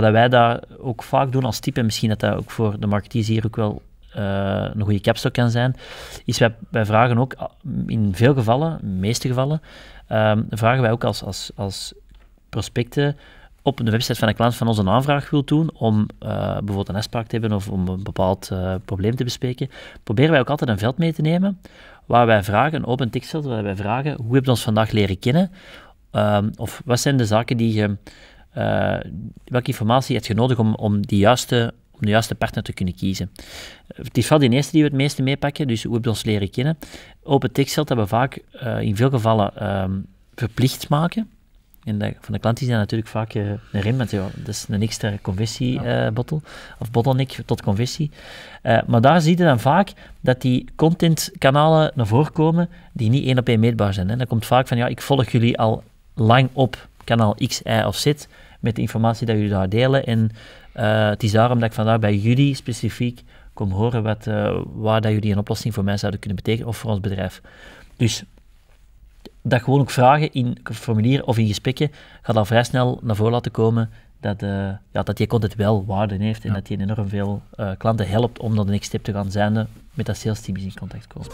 wat wij daar ook vaak doen als type en misschien dat dat ook voor de marketeers hier ook wel eh, een goede capstok kan zijn, is wij, wij vragen ook ah, in veel gevallen, de meeste gevallen, ehm, vragen wij ook als, als, als prospecten op de website van een klant van ons een aanvraag wil doen om eh, bijvoorbeeld een afspraak te hebben of om een bepaald eh, probleem te bespreken, proberen wij ook altijd een veld mee te nemen waar wij vragen, een open tekstveld, waar wij vragen hoe heb je ons vandaag leren kennen ehm, of wat zijn de zaken die je eh, welke informatie heb je nodig om, om, die juiste, om de juiste partner te kunnen kiezen? Eh, het is wel die eerste die we het meeste meepakken, dus hoe we ons leren kennen. Open Textcell hebben we vaak eh, in veel gevallen ehm, verplicht maken. En van de klant is dat natuurlijk vaak erin, want dat is een extra conversiebottle, of bottleneck tot conversie. maar daar zie je dan vaak dat die contentkanalen naar voren komen die niet één op één meetbaar zijn. Hè. komt vaak van, ja, ik volg jullie al lang op kanaal X, Y of Z met de informatie dat jullie daar delen. En eh, het is daarom dat ik vandaag bij jullie specifiek kom horen wat, eh, waar dat jullie een oplossing voor mij zouden kunnen betekenen of voor ons bedrijf. Dus dat gewoon ook vragen in formulier of in gesprekken gaat al vrij snel naar voren laten komen dat, uh, ja, dat content wel waarde heeft en dat je enorm veel klanten helpt om naar de next step te gaan zijn met dat sales team in contact komen.